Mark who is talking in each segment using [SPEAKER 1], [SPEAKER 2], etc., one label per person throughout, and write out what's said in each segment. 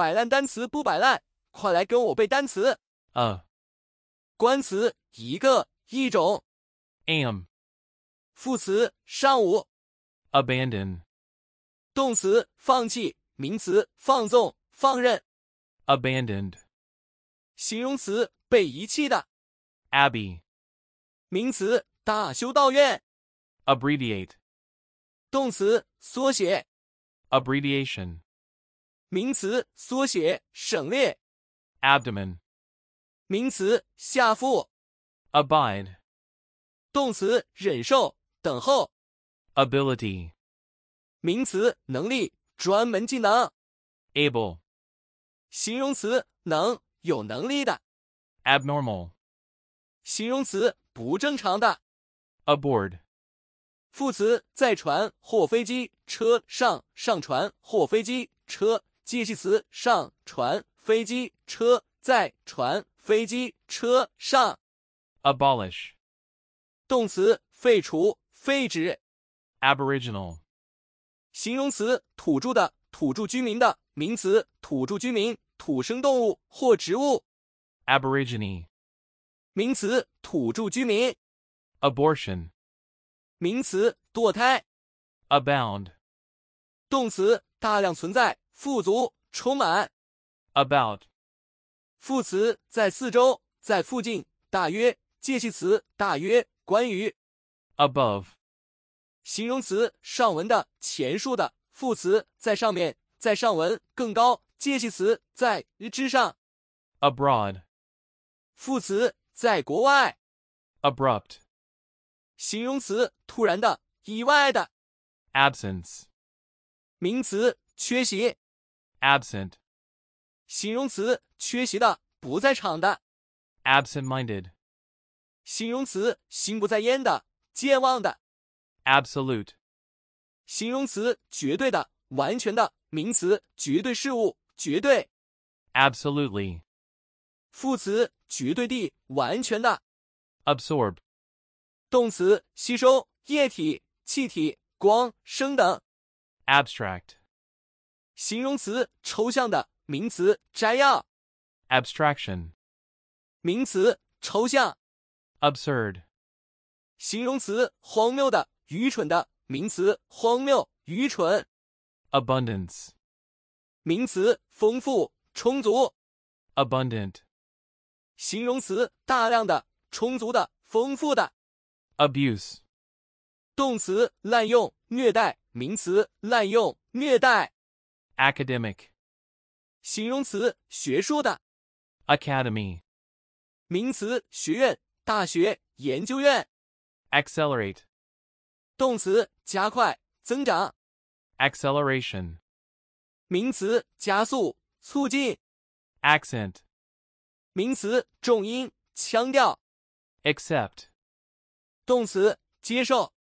[SPEAKER 1] 摆烂单词不摆烂，快来跟我背单词。呃，冠词一个一种，am，副词上午，abandon，动词放弃，名词放纵放任，abandoned，形容词被遗弃的，abbey，名词大修道院 a b b r e v i a t e 动词缩写，abbreviation。名词缩写省略，abdomen，名词下腹，abide，动词忍受等候，ability，名词能力专门技能，able，形容词能有能力的，abnormal，形容词不正常的，aboard，副词在船或飞机车上上船或飞机车。系词上船、飞机、车在船、飞机、车上。abolish 动词废除、废止。aboriginal 形容词土著的、土著居民的。名词土著居民、土生动物或植物。aborigine 名词土著居民。abortion 名词堕胎。abound 动词大量存在。富足、充满。about，副词，在四周，在附近，大约。介系词，大约。关于。above，形容词，上文的，前述的。副词，在上面，在上文，更高。介系词，在之上。abroad，副词，在国外。abrupt，形容词，突然的，意外的。absence，名词，缺席。absent 形容词，缺席的，不在场的。absent-minded 形容词，心不在焉的，健忘的。absolute 形容词，绝对的，完全的。名词，绝对事物，绝对。absolutely 副词，绝对地，完全的。absorb 动词，吸收，液体、气体、光、声等。abstract 形容词抽象的名词摘要，abstraction。名词抽象，absurd。形容词荒谬的愚蠢的名词荒谬愚蠢，abundance。名词丰富充足，abundant。形容词大量的充足的丰富的，abuse。动词滥用虐待名词滥用虐待。academic，形容词，学术的；academy，名词，学院、大学、研究院；accelerate，动词，加快、增长；acceleration，名词，加速、促进；accent，名词，重音、腔调；accept，动词，接受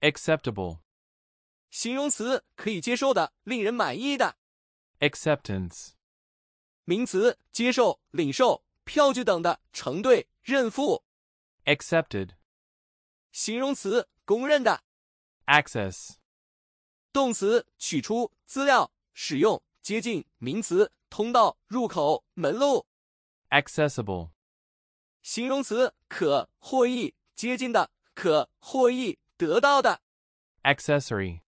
[SPEAKER 1] ；acceptable。形容词可以接受的，令人满意的。Acceptance，名词，接受、领受、票据等的承兑、认付。Accepted，形容词，公认的。Access，动词，取出资料、使用、接近。名词，通道、入口、门路。Accessible，形容词，可获益、接近的、可获益、得到的。Accessory。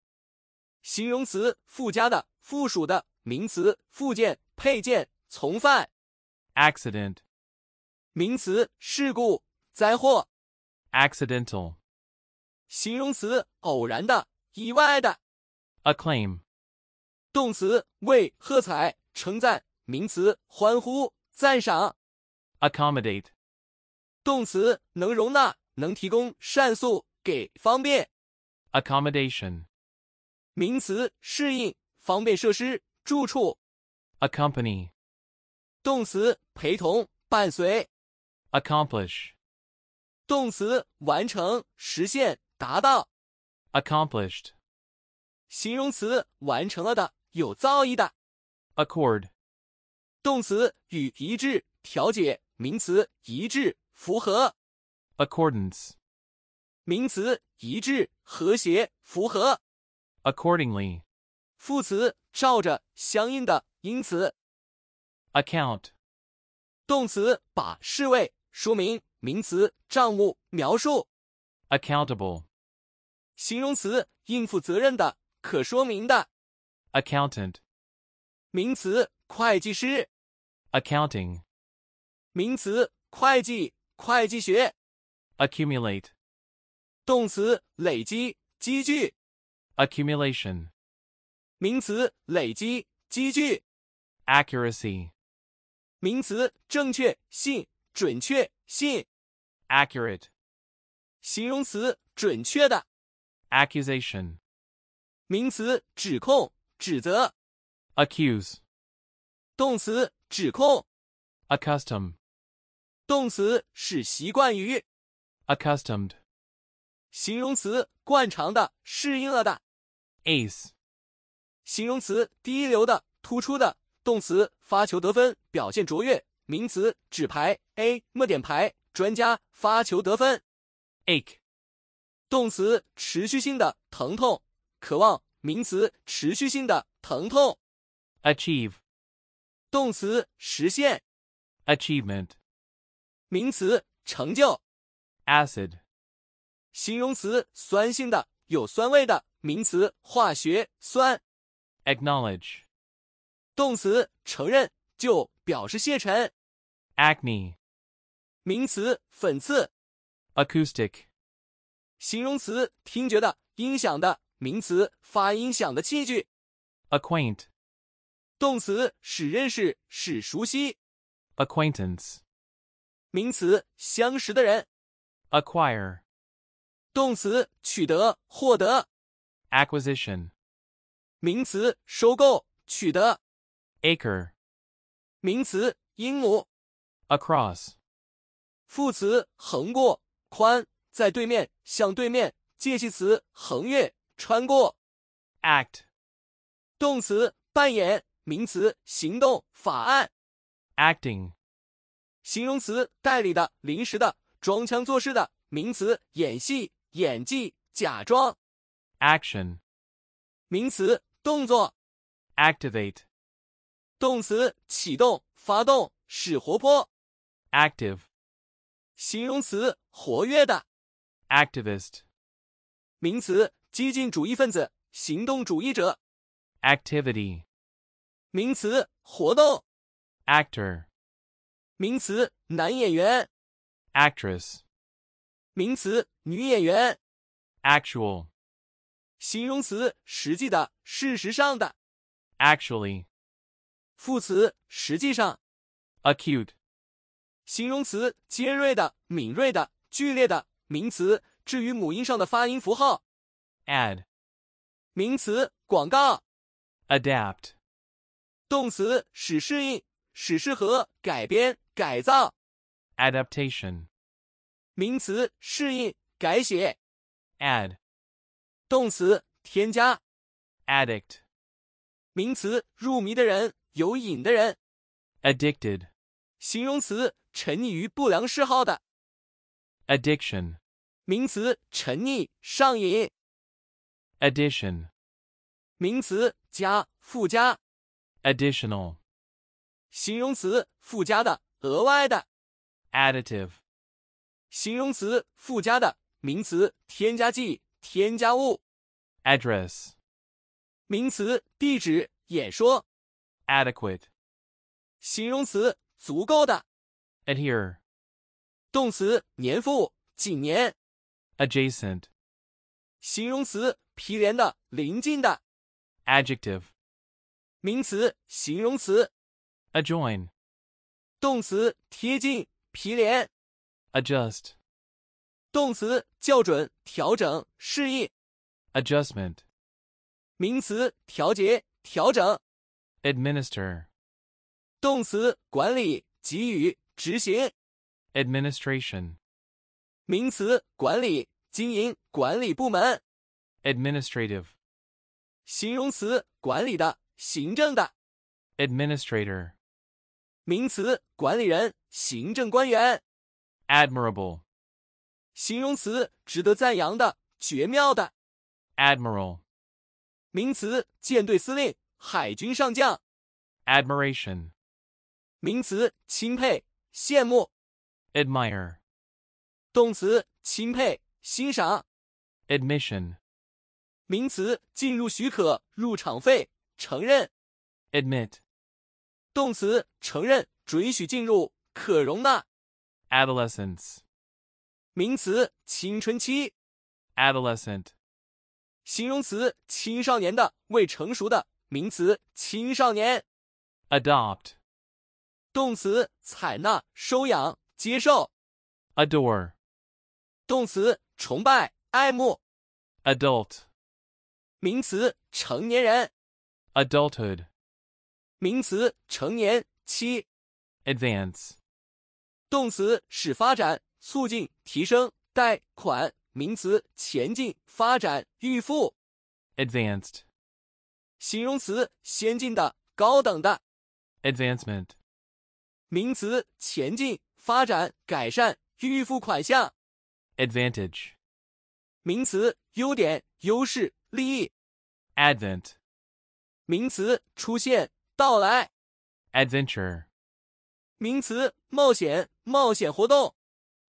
[SPEAKER 1] 形容词附加的、附属的；名词附件、配件；从犯。accident，名词事故、灾祸。accidental，形容词偶然的、意外的。acclaim，动词为喝彩、称赞；名词欢呼、赞赏。accommodate，动词能容纳、能提供膳宿给方便。accommodation。名词适应方便设施住处。accompany 动词陪同伴随。accomplish 动词完成实现达到。accomplished 形容词完成了的有造诣的。accord 动词与一致调解名词一致符合。accordance 名词一致和谐符合。accordingly. 副词照着相应的，因此。account 动词把事为说明，名词账目描述。accountable 形容词应负责任的，可说明的。accountant 名词会计师。accounting 名词会计会计学。accumulate 动词累积积聚。accumulation 名词累积、积聚。accuracy 名词正确性、准确性。accurate 形容词准确的。accusation 名词指控、指责。accuse 动词指控。accustom 动词使习惯于。accustomed 形容词惯常的、适应了的。Ace，形容词第一流的、突出的；动词发球得分、表现卓越；名词纸牌、A、末点牌、专家；发球得分。Ach，e 动词持续性的疼痛、渴望；名词持续性的疼痛。Achieve，动词实现；achievement，名词成就。Acid，形容词酸性的、有酸味的。名词化学酸，acknowledge，动词承认就表示谢忱。acne，名词粉刺。acoustic，形容词听觉的、音响的。名词发音响的器具。acquaint，动词使认识、使熟悉。acquaintance，名词相识的人。acquire，动词取得、获得。acquisition，名词，收购，取得。acre，名词，英亩。across，副词，横过，宽，在对面，向对面。介系词，横越，穿过。act，动词，扮演；名词，行动，法案。acting，形容词，代理的，临时的，装腔作势的；名词，演戏，演技，假装。action 名词，动作；activate 动词，启动、发动、使活泼；active 形容词，活跃的；activist 名词，激进主义分子、行动主义者；activity 名词，活动；actor 名词，男演员；actress 名词，女演员；actual 形容词，实际的，事实上的，actually。副词，实际上，acute。形容词，尖锐的，敏锐的，剧烈的。名词，至于母音上的发音符号。add。名词，广告。adapt。动词，使适应，使适合，改编，改造。adaptation。名词，适应，改写。add。动词添加，addict；名词入迷的人、有瘾的人，addicted；形容词沉溺于不良嗜好的，addiction；名词沉溺、上瘾，addition；名词加、附加，additional；形容词附加的、额外的，additive；形容词附加的，名词添加剂。添加物，address，名词，地址；演说，adequate，形容词，足够的；adhere，动词，粘附，紧粘；adjacent，形容词，毗连的，邻近的；adjective，名词，形容词；adjoin，动词，贴近，毗连；adjust。动词校准、调整、示意。adjustment。名词调节、调整。administer。动词管理、给予、执行。administration。名词管理、经营、管理部门。administrative。形容词管理的、行政的。administrator。名词管理人、行政官员。admirable。形容词，值得赞扬的，绝妙的。Admiral，名词，舰队司令，海军上将。Admiration，名词，钦佩，羡慕。Admire，动词，钦佩，欣赏。Admission，名词，进入许可，入场费，承认。Admit，动词，承认，准许进入，可容纳。Adolescence。名词青春期，adolescent；形容词青少年的、未成熟的；名词青少年，adopt；动词采纳、收养、接受；ador；e 动词崇拜、爱慕；adult；名词成年人；adulthood；名词成年期；advance；动词使发展。促进、提升、贷款、名词、前进、发展、预付、advanced、形容词、先进的、高等的、advancement、名词、前进、发展、改善、预付款项、advantage、名词、优点、优势、利益、advent、名词、出现、到来、a d v e n t u r e 名词、冒险、冒险活动。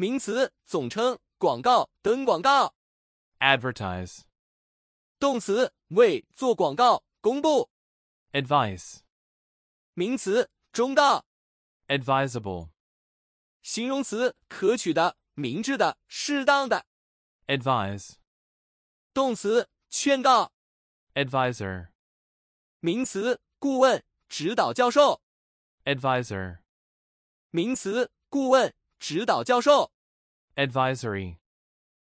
[SPEAKER 1] 名词总称广告登广告，advertise。动词为做广告公布。advice 名词忠告。advisable 形容词可取的明智的适当的。advise 动词劝告。adviser 名词顾问指导教授。adviser 名词顾问。指导教授，advisory，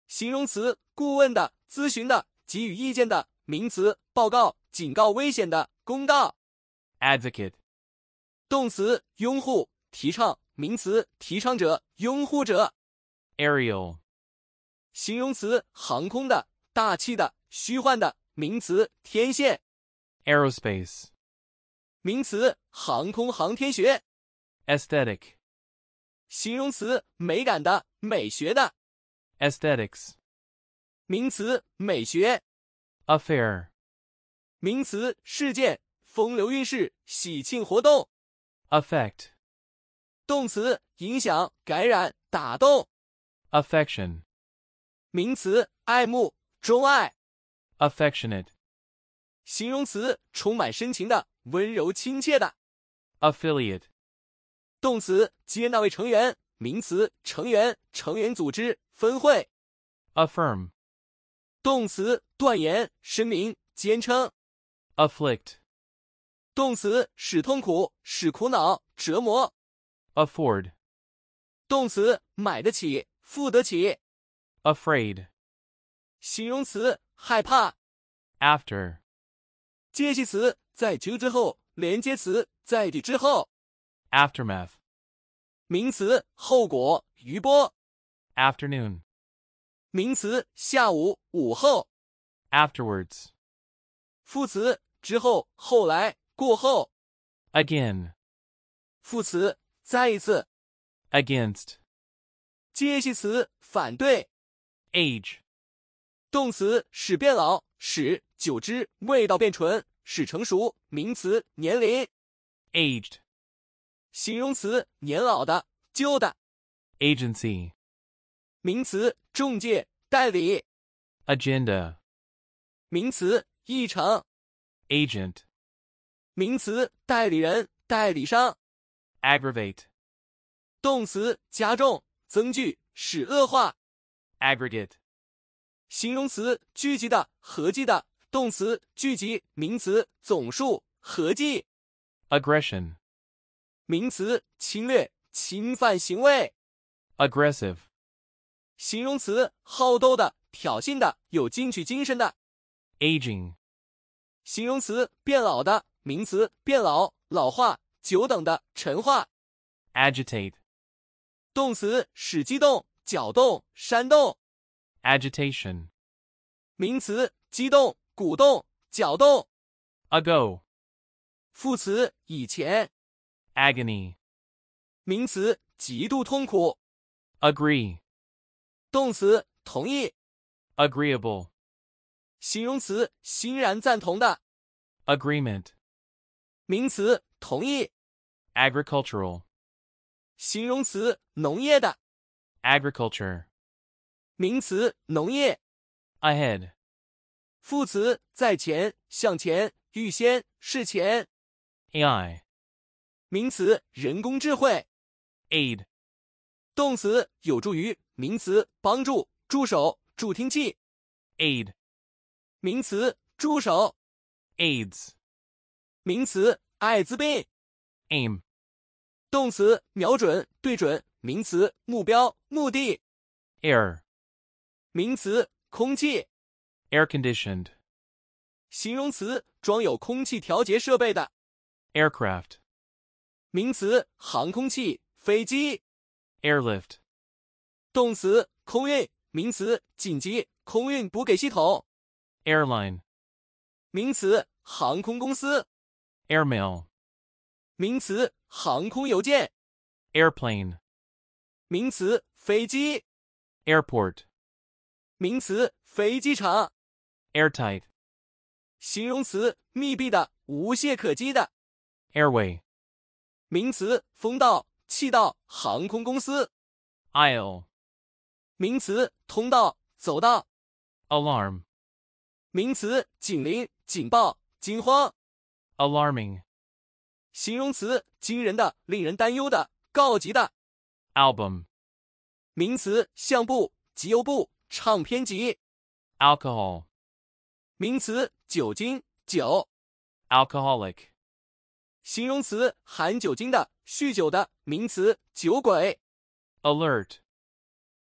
[SPEAKER 1] 形容词，顾问的，咨询的，给予意见的；名词，报告，警告，危险的，公告。advocate，动词，拥护，提倡；名词，提倡者，拥护者。Aerial，形容词，航空的，大气的，虚幻的；名词，天线。Aerospace，名词，航空航天学。Aesthetic。形容词，美感的，美学的。Aesthetics。名词，美学。Affair。名词，事件，风流韵事，喜庆活动。Affect。动词，影响，感染，打动。Affection。名词，爱慕，钟爱。Affectionate。形容词，充满深情的，温柔亲切的。Affiliate。动词接纳为成员，名词成员、成员组织、分会。Affirm，动词断言、声明、坚称。Afflict，动词使痛苦、使苦恼、折磨。Afford，动词买得起、付得起。Afraid，形容词害怕。After，介系词在 to 之后，连接词在 to 之后。aftermath 名词后果余波 afternoon 名词下午午后 afterwards 副词之后后来过后 again 副词再一次 against 介系词反对 age 动词使变老使酒汁味道变醇使成熟名词年龄 aged 形容词年老的、旧的；agency 名词中介、代理；agenda 名词议程；agent 名词代理人、代理商；aggravate 动词加重、增剧、使恶化；aggregate 形容词聚集的、合计的；动词聚集；名词总数、合计；aggression。名词：侵略、侵犯行为；aggressive，形容词：好斗的、挑衅的、有进取精神的；aging，形容词：变老的；名词：变老、老化、久等的、陈化；agitate，动词：使激动、搅动、煽动；agitation，名词：激动、鼓动、搅动；ago，副词：以前。agony，名词，极度痛苦；agree，动词，同意；agreeable，形容词，欣然赞同的；agreement，名词，同意；agricultural，形容词，农业的；agriculture，名词，农业；ahead，副词，在前，向前，预先，事前；ai。名词，人工智慧。Aid，动词，有助于。名词，帮助，助手，助听器。Aid，名词，助手。Aids，名词，艾滋病。Aim，动词，瞄准，对准。名词，目标，目的。Air，名词，空气。Air-conditioned，形容词，装有空气调节设备的。Aircraft。名词：航空器、飞机；airlift，动词：空运；名词：紧急空运补给系统；airline，名词：航空公司；airmail，名词：航空邮件；airplane，名词：飞机；airport，名词：飞机场；airtight，形容词：密闭的、无懈可击的；airway。名词：风道、气道、航空公司。Aisle，名词：通道、走道。Alarm，名词：警铃、警报、惊慌。Alarming，形容词：惊人的、令人担忧的、告急的。Album，名词：相簿、集邮簿、唱片集。Alcohol，名词：酒精、酒。Alcoholic。形容词含酒精的、酗酒的；名词酒鬼。Alert，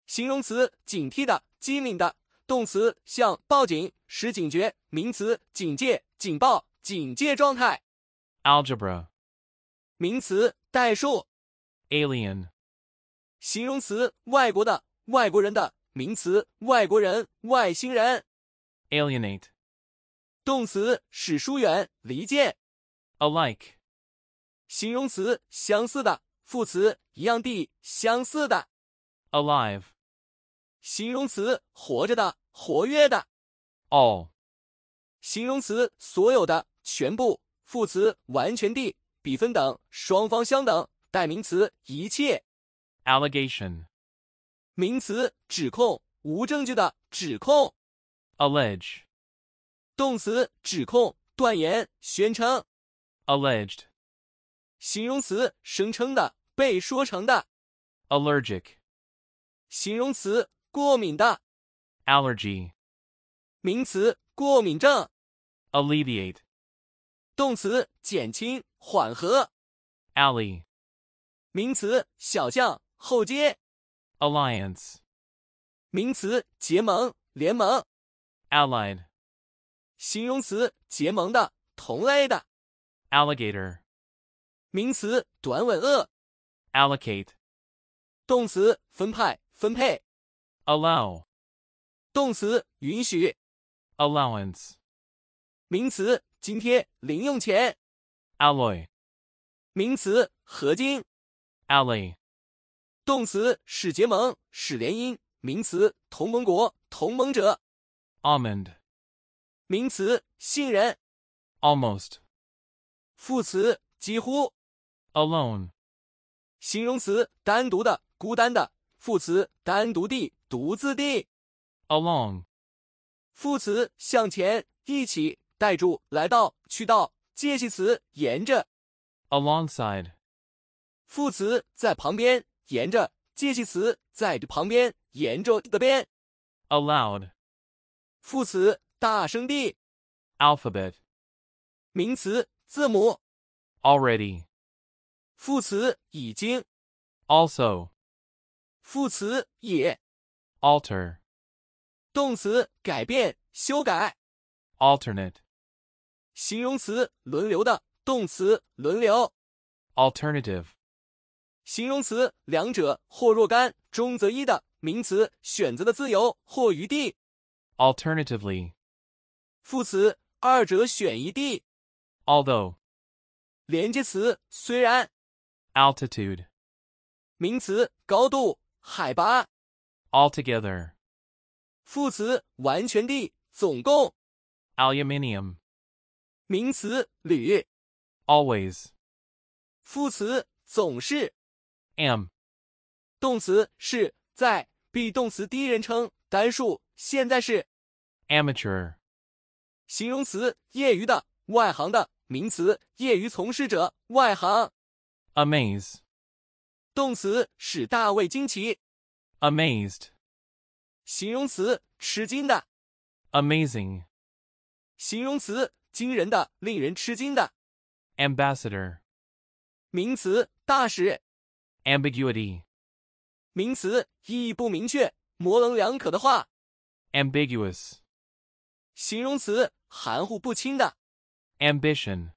[SPEAKER 1] 形容词警惕的、机敏的；动词像报警、使警觉；名词警戒、警报、警戒状态。Algebra，名词代数。Alien，形容词外国的、外国人的；名词外国人、外星人。Alienate，动词使疏远、离间。Alike。形容词相似的，副词一样地，相似的。alive，形容词活着的，活跃的。all，形容词所有的，全部。副词完全地，比分等，双方相等。代名词一切。allegation，名词指控，无证据的指控。allege，动词指控、断言、宣称。alleged。形容词，声称的，被说成的。Allergic，形容词，过敏的。Allergy，名词，过敏症。Alleviate，动词，减轻，缓和。Alley，名词，小巷，后街。Alliance，名词，结盟，联盟。Allied，形容词，结盟的，同类的。Alligator。名词短吻鳄，allocate，动词分派、分配，allow，动词允许，allowance，名词津贴、零用钱，alloy，名词合金，ally，动词使结盟、使联姻，名词同盟国、同盟者，almond，名词杏仁，almost，副词几乎。alone，形容词，单独的、孤单的；副词，单独地、独自地。along，副词，向前、一起、带住、来到、去到；介系词，沿着。alongside，副词，在旁边、沿着；介系词，在旁边、沿着的边。aloud，副词，大声地。alphabet，名词，字母。already。副词已经，also，副词也，alter，动词改变、修改，alternate，形容词轮流的，动词轮流，alternative，形容词两者或若干中择一的，名词选择的自由或余地，alternatively，副词二者选一地。a l t h o u g h 连接词虽然。altitude 名词高度、海拔。altogether 副词完全地、总共。aluminium 名词铝。always 副词总是。am 动词是在，be 动词第一人称单数，现在是。amateur 形容词业余的、外行的。名词业余从事者、外行。Amaze. 动词使大卫惊奇。Amazed. 形容词吃惊的。Amazing. 形容词惊人的、令人吃惊的。Ambassador. 名词大使。Ambiguity. 名词意义不明确、模棱两可的话。Ambiguous. 形容词含糊不清的。Ambition.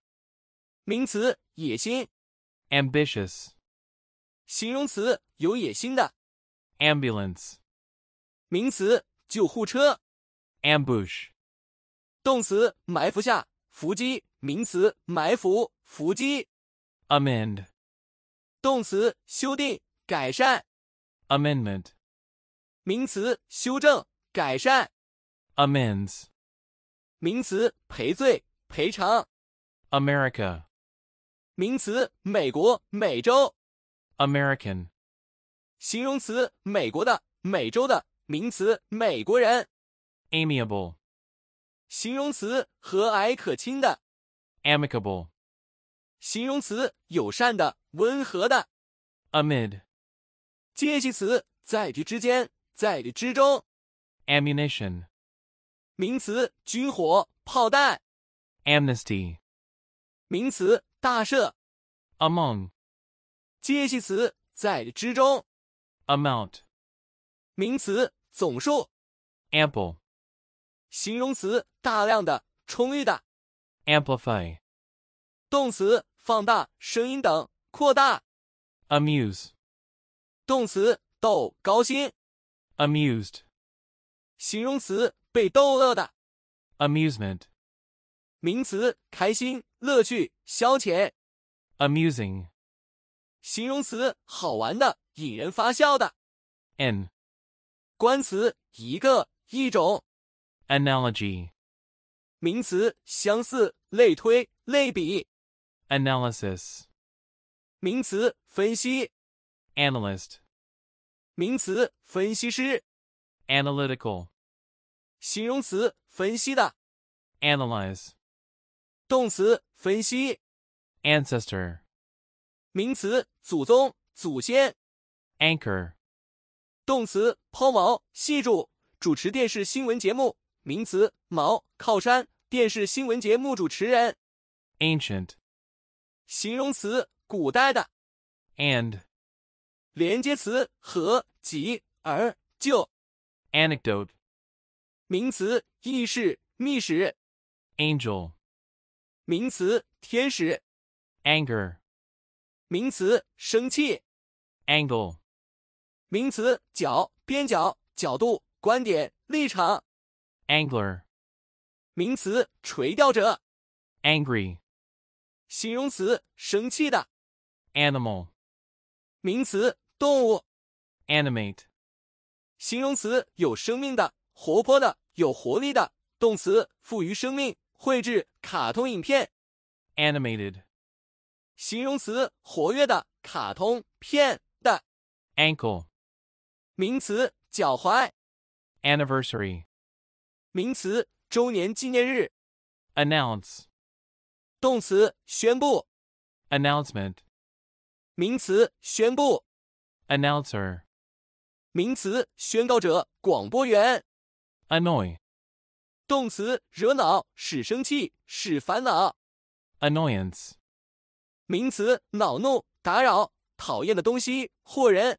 [SPEAKER 1] 名词野心。ambitious，形容词，有野心的；ambulance，名词，救护车；ambush，动词，埋伏下、伏击；名词，埋伏、伏击；amend，动词，修订、改善；amendment，名词，修正、改善；amends，名词，赔罪、赔偿；America。名词：美国、美洲。American。形容词：美国的、美洲的。名词：美国人。Amiable。形容词：和蔼可亲的。Amicable。形容词：友善的、温和的。Amid。介系词：在之间、在之中。Ammunition。名词：军火、炮弹。Amnesty。名词大赦，among 介系词在之中，amount 名词总数，ample 形容词大量的、充裕的，amplify 动词放大声音等、扩大，amuse 动词逗、高兴，amused 形容词被逗乐的，amusement 名词开心。乐趣、消遣，amusing，形容词，好玩的，引人发笑的。n，冠词，一个，一种。analogy，名词，相似，类推，类比。analysis，名词，分析。analyst，名词，分析师。analytical，形容词，分析的。analyze。动词分析，ancestor，名词祖宗、祖先，anchor，动词抛锚、系住，主持电视新闻节目，名词锚、靠山，电视新闻节目主持人，ancient，形容词古代的，and，连接词和、及、而、就，anecdote，名词意识、密室 a n g e l 名词天使，anger，名词生气，angle，名词角边角角度观点立场，angler，名词垂钓者，angry，形容词生气的，animal，名词动物，animate，形容词有生命的活泼的有活力的动词赋予生命。绘制卡通影片，animated，形容词，活跃的，卡通片的。ankle，名词，脚踝。anniversary，名词，周年纪念日。announce，动词，宣布。announcement，名词，宣布。announcer，名词，宣告者，广播员。annoy。动词惹恼、使生气、使烦恼。annoyance 名词恼怒、打扰、讨厌的东西或人。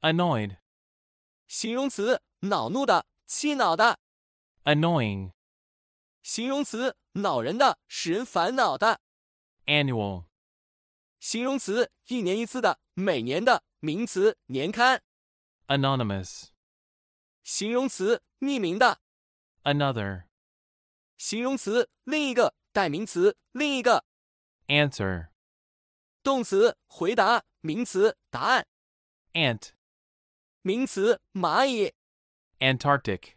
[SPEAKER 1] annoyed 形容词恼怒的、气恼的。annoying 形容词恼人的、使人烦恼的。annual 形容词一年一次的、每年的。名词年刊。anonymous 形容词匿名的。another. 形容词，另一个；代名词，另一个。Answer，动词，回答；名词，答案。Ant，名词，蚂蚁。Antarctic，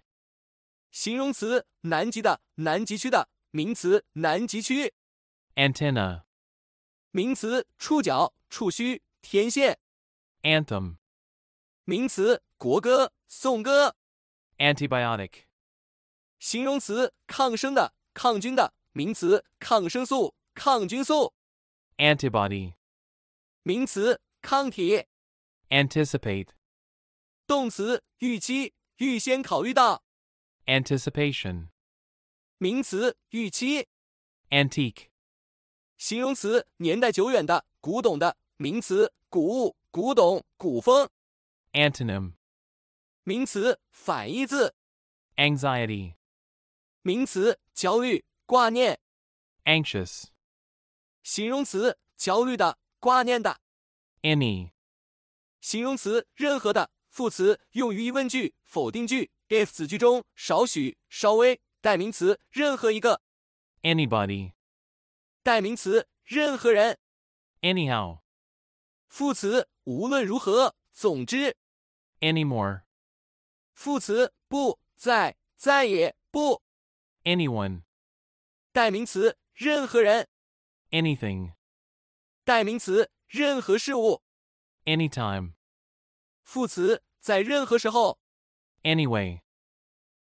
[SPEAKER 1] 形容词，南极的、南极区的；名词，南极区。Antenna，名词，触角、触须、天线。Anthem，名词，国歌、颂歌。Antibiotic。形容词抗生的、抗菌的；名词抗生素、抗菌素。Antibody，名词抗体。Anticipate，动词预期、预先考虑到。Anticipation，名词预期。Antique，形容词年代久远的、古董的；名词古物、古董、古风。Antonym，名词反义字 Anxiety。名词焦虑、挂念，anxious；形容词焦虑的、挂念的，any；形容词任何的，副词用于疑问句、否定句，if 子句中少许、稍微，代名词任何一个，anybody；代名词任何人，anyhow；副词无论如何、总之，anymore；副词不在、再也不。anyone 代名词，任何人。anything 代名词，任何事物。anytime 副词，在任何时候。anyway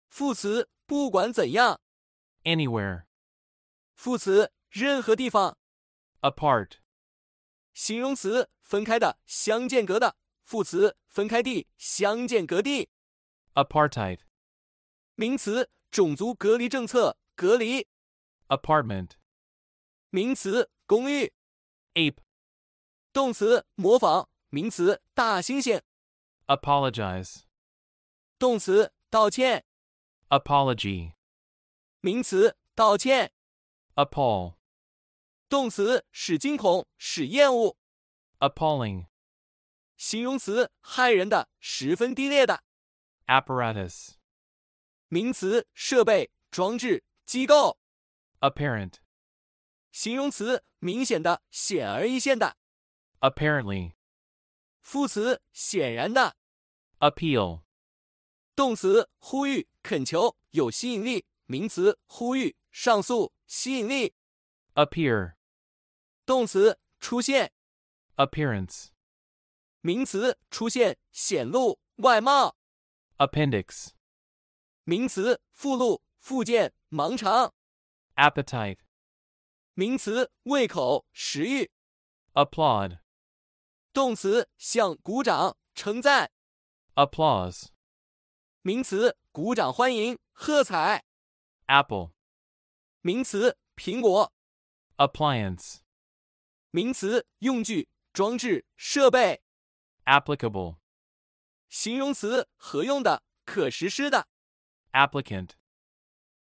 [SPEAKER 1] 副词，不管怎样。anywhere 副词，任何地方。apart 形容词，分开的，相间隔的；副词，分开地，相间隔地。apartheid 种族隔离政策，隔离。apartment，名词，公寓。ape，动词，模仿，名词，大猩猩。apologize，动词，道歉。apology，名词，道歉。appall，动词，使惊恐，使厌恶。appalling，形容词，骇人的，十分低劣的。apparatus。名词：设备、装置、机构。Apparent，形容词：明显的、显而易见的。Apparently，副词：显然的。Appeal，动词：呼吁、恳求、有吸引力。名词：呼吁、上诉、吸引力。Appear，动词：出现。Appearance，名词：出现、显露、外貌。Appendix。名词附录、附件、盲肠。Appetite，名词，胃口、食欲。Applaud，动词，向鼓掌、称赞。Applause，名词，鼓掌欢迎、喝彩。Apple，名词，苹果。Appliance，名词，用具、装置、设备。Applicable，形容词，合用的、可实施的。applicant，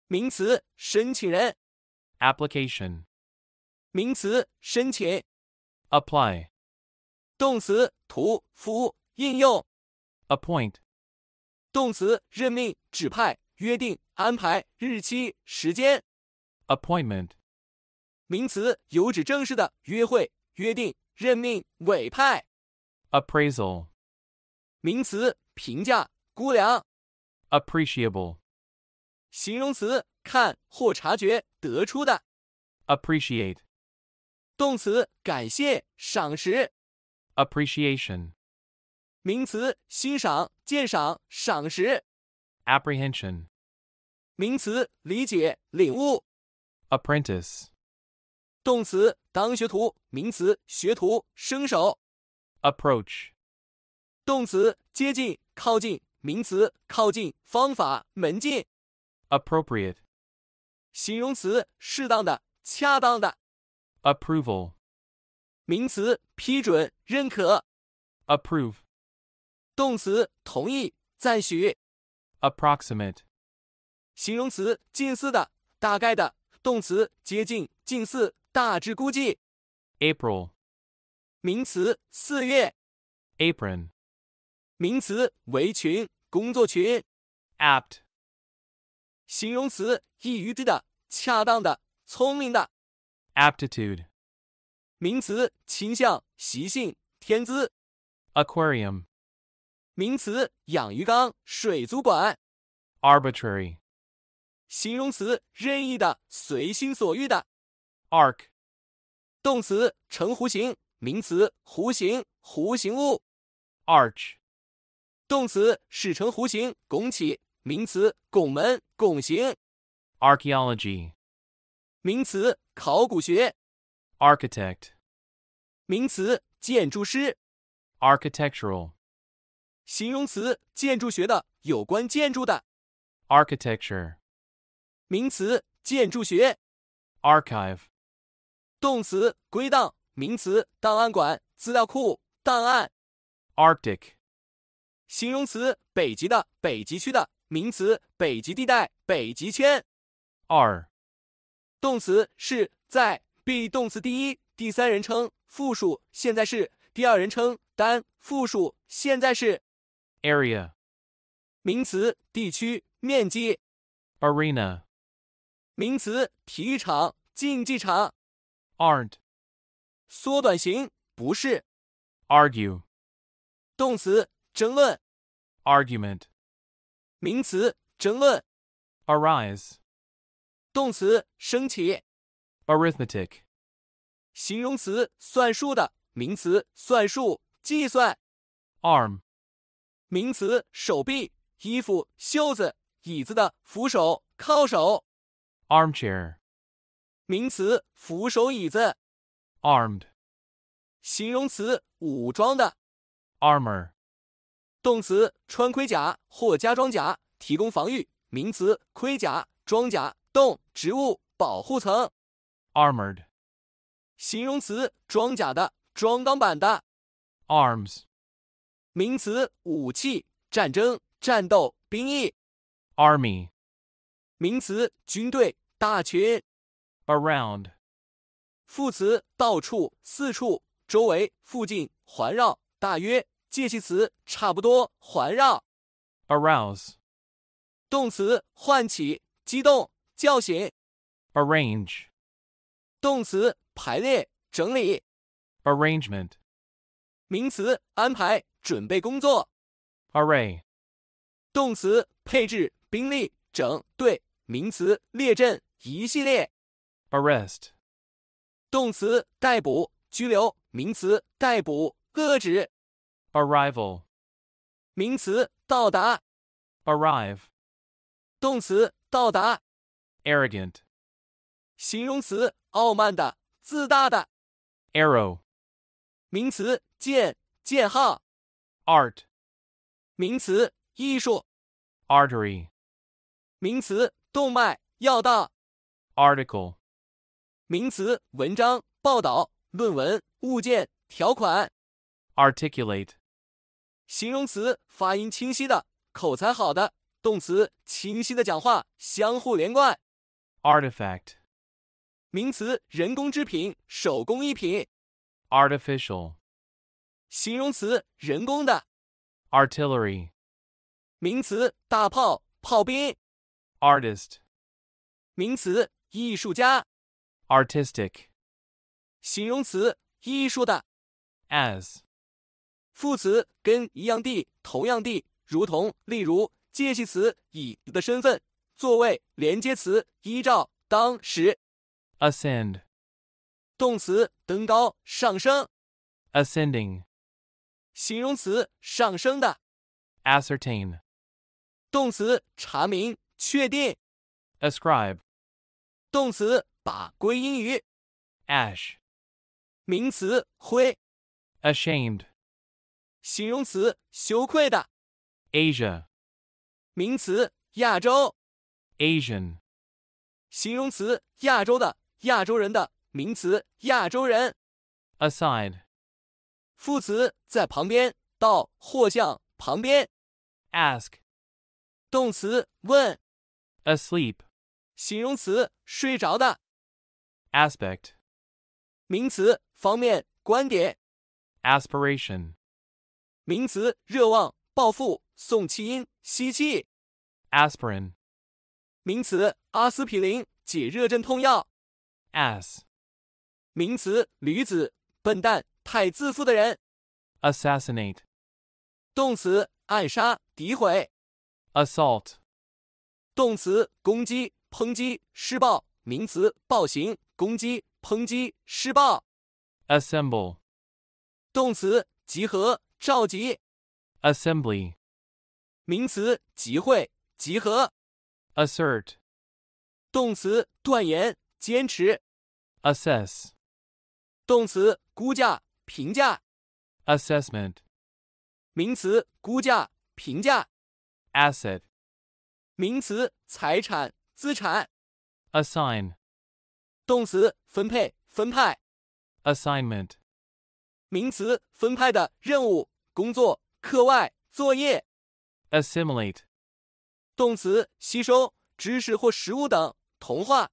[SPEAKER 1] 名词，申请人；application，名词，申请；apply，动词，涂、敷、应用；appoint，动词，任命、指派、约定、安排、日期、时间；appointment，名词，有指正式的约会、约定、任命、委派；appraisal，名词，评价、估量；appreciable。形容词，看或察觉得出的；appreciate，动词，感谢、赏识；appreciation，名词，欣赏、鉴赏、赏识；apprehension，名词，理解、领悟；apprentice，动词，当学徒；名词，学徒、生手；approach，动词，接近、靠近；名词，靠近、方法、门径。appropriate，形容词，适当的、恰当的；approval，名词，批准、认可；approve，动词，同意、赞许；approximate，形容词，近似的、大概的；动词，接近、近似、大致估计；April，名词，四月；apron，名词，围裙、工作裙；apt。形容词，易于的，恰当的，聪明的。aptitude，名词，倾向，习性，天资。aquarium，名词，养鱼缸，水族馆。arbitrary，形容词，任意的，随心所欲的。arc，动词，成弧形；名词，弧形，弧形物。arch，动词，使成弧形，拱起。名词拱门、拱形。Archeology，a 名词考古学。Architect，名词建筑师。Architectural，形容词建筑学的、有关建筑的。Architecture，名词建筑学。Archive，动词归档、名词档案馆、资料库、档案。Arctic，形容词北极的、北极区的。名词：北极地带、北极圈。二、动词是在 be 动词第一、第三人称复数现在式，第二人称单复数现在式。Area 名词：地区、面积。Arena 名词：体育场、竞技场。Aren't 缩短型不是。Argue 动词：争论。Argument 名词争论，arise，动词升起，arithmetic，形容词算术的，名词算术计算，arm，名词手臂、衣服、袖子、椅子的扶手、靠手，armchair，名词扶手椅子，armed，形容词武装的，armor。动词穿盔甲或加装甲，提供防御。名词盔甲、装甲、动植物保护层。Armored。形容词装甲的、装钢板的。Arms。名词武器、战争、战斗、兵役。Army。名词军队、大群 Around。副词到处、四处、周围、附近、环绕、大约。介系词，差不多，环绕。Arouse，动词，唤起，激动，叫醒。Arrange，动词，排列，整理。Arrangement，名词，安排，准备工作。Array，动词，配置，兵力，整队。名词，列阵，一系列。Arrest，动词，逮捕，拘留。名词，逮捕，遏制。arrival，名词到达；arrive，动词到达；arrogant，形容词傲慢的、自大的；arrow，名词箭、箭号；art，名词艺术；artery，名词动脉、要道；article，名词文章、报道、论文、物件、条款；articulate。形容词，发音清晰的，口才好的；动词，清晰的讲话，相互连贯。Artifact，名词，人工制品，手工艺品。Artificial，形容词，人工的。Artillery，名词，大炮，炮兵。Artist，名词，艺术家。Artistic，形容词，艺术的。As。副词跟一样地，同样地，如同，例如。介系词以的身份，座位。连接词依照，当时。Ascend，动词登高，上升。Ascending，形容词上升的。Ascertain，动词查明，确定。Ascribe，动词把归因于。Ash，名词灰。Ashamed。形容词羞愧的，Asia，名词亚洲，Asian，形容词亚洲的、亚洲人的，名词亚洲人。Aside，副词在旁边，到或向旁边。Ask，动词问。Asleep，形容词睡着的。Aspect，名词方面、观点。Aspiration。名词：热望、暴富、送气音、吸气。Aspirin，名词：阿司匹林，解热镇痛药。As，名词：驴子、笨蛋、太自负的人。Assassinate，动词：暗杀、诋毁。Assault，动词：攻击、抨击、施暴。名词：暴行、攻击、抨击、施暴。Assemble，动词：集合。召集，assembly，名词，集会，集合。assert，动词，断言，坚持。assess，动词，估价，评价。assessment，名词，估价，评价。asset，名词，财产，资产。assign，动词，分配，分派。assignment 名词：分派的任务、工作、课外作业。Assimilate，动词：吸收知识或食物等。同化。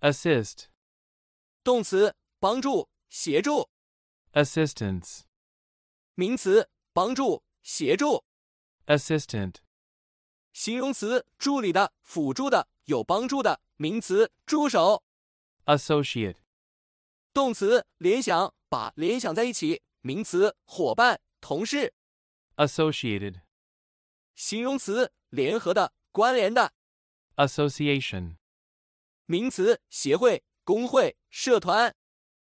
[SPEAKER 1] Assist，动词：帮助、协助。Assistance，名词：帮助、协助。Assistant，形容词：助理的、辅助的、有帮助的。名词：助手。Associate，动词：联想。把联想在一起，名词伙伴、同事；associated，形容词联合的、关联的；association，名词协会、工会、社团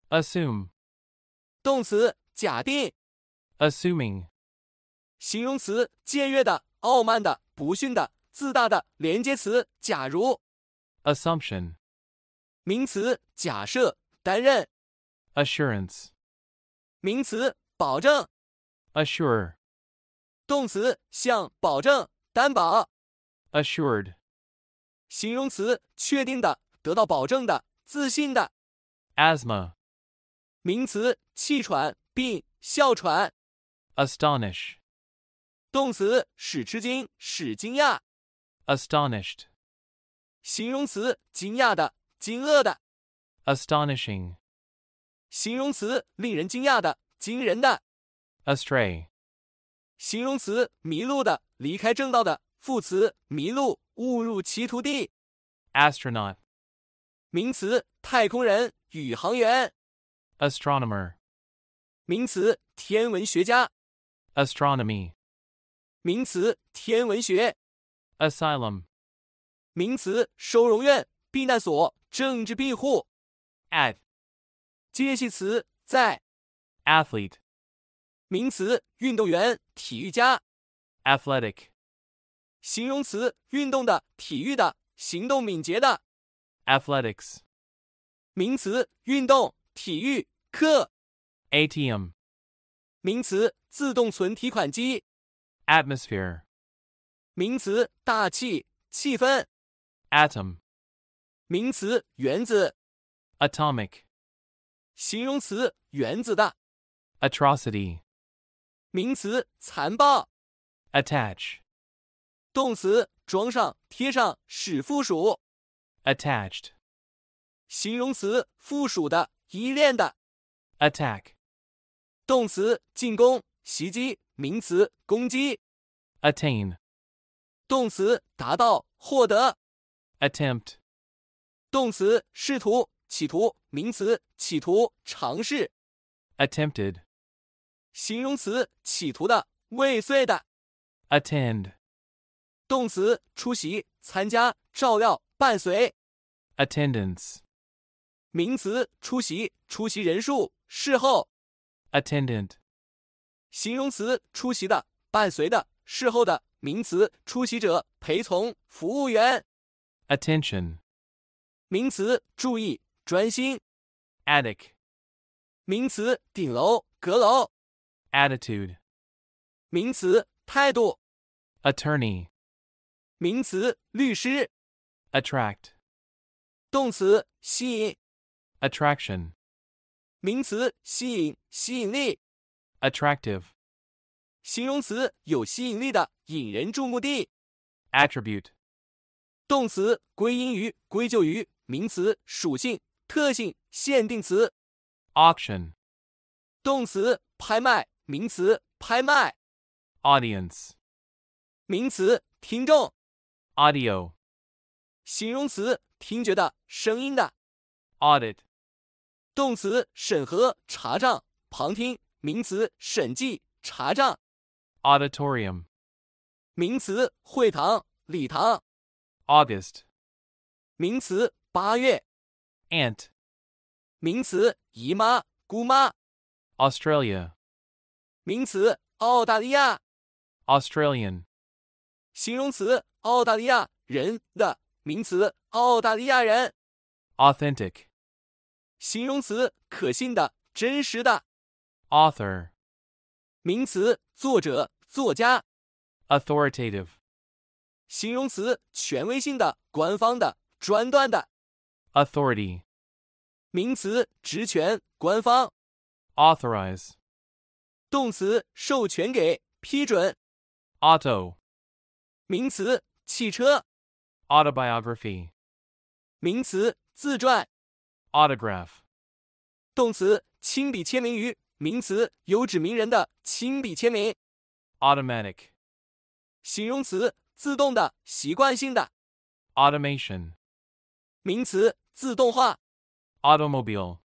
[SPEAKER 1] ；assume，动词假定；assuming，形容词僭越的、傲慢的、不逊的、自大的；连接词假如；assumption，名词假设、担任；assurance。名词保证 a s s u r e 动词向保证、担保，assured；形容词确定的、得到保证的、自信的，asthma；名词气喘病、哮喘，astonish；动词使吃惊、使惊讶，astonished；形容词惊讶的、惊愕的，astonishing。形容词，令人惊讶的，惊人的。astray，形容词，迷路的，离开正道的。副词，迷路，误入歧途地。astronaut，名词，太空人，宇航员。astronomer，名词，天文学家。astronomy，名词，天文学。asylum，名词，收容院，避难所，政治庇护。a t 接系词在，athlete，名词，运动员，体育家，athletic，形容词，运动的，体育的，行动敏捷的，athletics，名词，运动，体育课，ATM，名词，自动存提款机，atmosphere，名词，大气，气氛，atom，名词，原子，atomic。形容词原子的，atrocity，名词残暴，attach，动词装上、贴上、使附属，attached，形容词附属的、依恋的，attack，动词进攻、袭击，名词攻击，attain，动词达到、获得，attempt，动词试图。企图，名词，企图尝试；attempted，形容词，企图的，未遂的；attend，动词，出席，参加，照料，伴随；attendance，名词，出席，出席人数，事后；attendant，形容词，出席的，伴随的，事后的；名词，出席者，陪从，服务员；attention，名词，注意。专心，attic 名词，顶楼、阁楼；attitude 名词，态度；attorney 名词，律师；attract 动词，吸引；attraction 名词，吸引、吸引力；attractive 形容词，有吸引力的、引人注目的；attribute 动词，归因于、归咎于；名词，属性。特性限定词，auction，动词拍卖，名词拍卖，audience，名词听众，audio，形容词听觉的，声音的，audit，动词审核、查账、旁听，名词审计、查账，auditorium，名词会堂、礼堂，August，名词八月。aunt，名词姨妈、姑妈；Australia，名词澳大利亚；Australian，形容词澳大利亚人的名词澳大利亚人；Authentic，形容词可信的、真实的；Author，名词作者、作家；Authoritative，形容词权威性的、官方的、专断的。authority 名词职权、官方。authorize 动词授权给、批准。auto 名词汽车。autobiography 名词自传。autograph 动词亲笔签名于，名词有指名人的亲笔签名。automatic 形容词自动的、习惯性的。automation 名词自动化，automobile，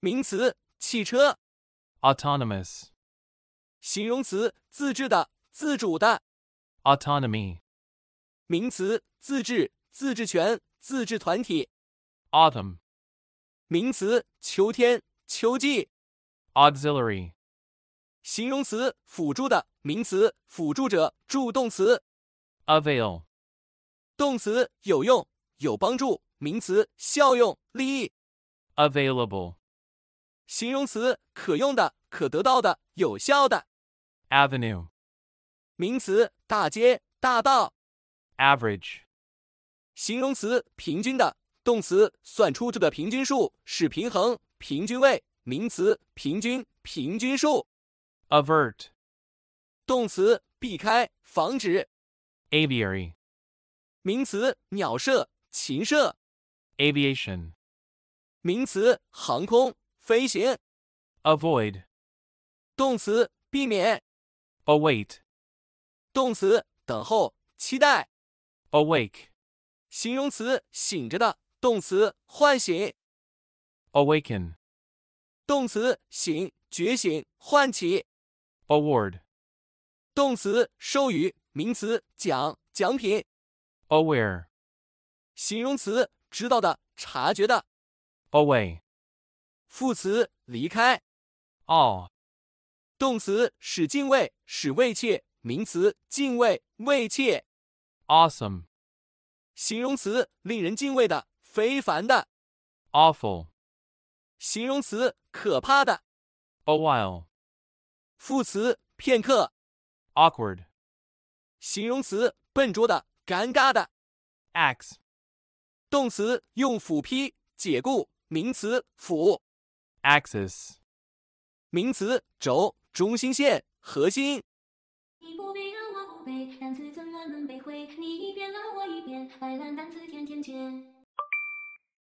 [SPEAKER 1] 名词，汽车。autonomous，形容词，自制的，自主的。autonomy，名词，自治，自治权，自治团体。autumn，名词，秋天，秋季。auxiliary，形容词，辅助的，名词，辅助者，助动词。avail，动词，有用，有帮助。名词效用、利益；available，形容词可用的、可得到的、有效的；avenue，名词大街、大道；average，形容词平均的，动词算出这个平均数是平衡、平均位；名词平均、平均数；avert，动词避开、防止；aviary，名词鸟舍、禽舍。aviation，名词，航空，飞行；avoid，动词，避免；await，动词，等候，期待；awake，形容词，醒着的；动词，唤醒；awaken，动词，醒，觉醒，唤起；award，动词，授予；名词，奖，奖品；aware，形容词。知道的，察觉的，away，副词，离开。all，动词，使敬畏，使畏怯。名词，敬畏，畏怯。awesome，形容词，令人敬畏的，非凡的。awful，形容词，可怕的。a while，副词，片刻。awkward，形容词，笨拙的，尴尬的。ax。动词用斧劈解雇，名词斧，axis，名词轴、中心线、核心。